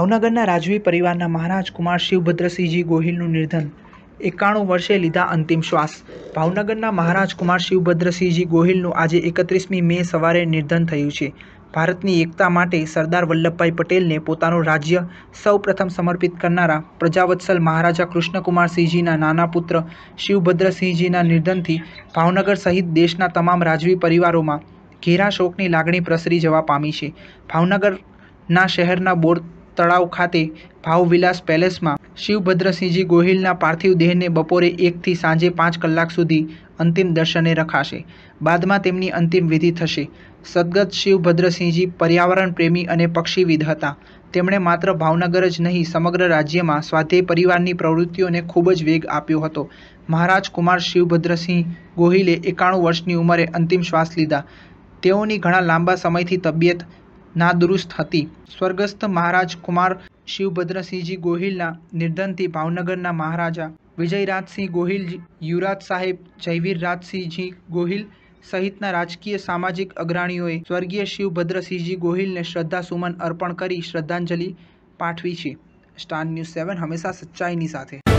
ભાવનગરના રાજવી પરિવારના મહારાજ કુમાર શિવભદ્રસિંહજી ગોહિલનું નિધન એકાણું વર્ષે લીધા અંતિમ શ્વાસ ભાવનગરના મહારાજ કુમાર શિવભદ્રસિંહજી ગોહિલનું આજે એકત્રીસમી મે સવારે નિધન થયું છે ભારતની એકતા માટે સરદાર વલ્લભભાઈ પટેલને પોતાનું રાજ્ય સૌપ્રથમ સમર્પિત કરનારા પ્રજાવત્સલ મહારાજા કૃષ્ણકુમારસિંહજીના નાના પુત્ર શિવભદ્રસિંહજીના નિધનથી ભાવનગર સહિત દેશના તમામ રાજવી પરિવારોમાં ઘેરા શોકની લાગણી પ્રસરી જવા પામી છે ભાવનગરના શહેરના બોર્ડ તળાવ ખાતે ભાવવિલાસ પેલેસમાં શિવભદ્રસિંહજી ગોહિલના પાર્થિવ દેહને બપોરે એકથી સાંજે પાંચ કલાક સુધી અંતિમ દર્શને રખાશે બાદમાં તેમની અંતિમ વિધિ થશે સદગત શિવભદ્રસિંહજી પર્યાવરણ પ્રેમી અને પક્ષીવિદ હતા તેમણે માત્ર ભાવનગર જ નહીં સમગ્ર રાજ્યમાં સ્વાધ્યાય પરિવારની પ્રવૃત્તિઓને ખૂબ જ વેગ આપ્યો હતો મહારાજ કુમાર શિવભદ્રસિંહ ગોહિલે એકાણું વર્ષની ઉંમરે અંતિમ શ્વાસ લીધા તેઓની ઘણા લાંબા સમયથી તબિયત નાદુરુસ્ત હતી સ્વર્ગસ્થ મહારાજ કુમાર શિવભદ્રસિંહજી ગોહિલના નિર્ધનથી ભાવનગરના મહારાજા વિજયરાજસિંહ ગોહિલ યુવરાજ સાહેબ જયવીરરાજસિંહજી ગોહિલ સહિતના રાજકીય સામાજિક અગ્રણીઓએ સ્વર્ગીય શિવભદ્રસિંહજી ગોહિલને શ્રદ્ધાસુમન અર્પણ કરી શ્રદ્ધાંજલિ પાઠવી છે સ્ટાર ન્યૂઝ સેવન હંમેશા સચ્ચાઈની સાથે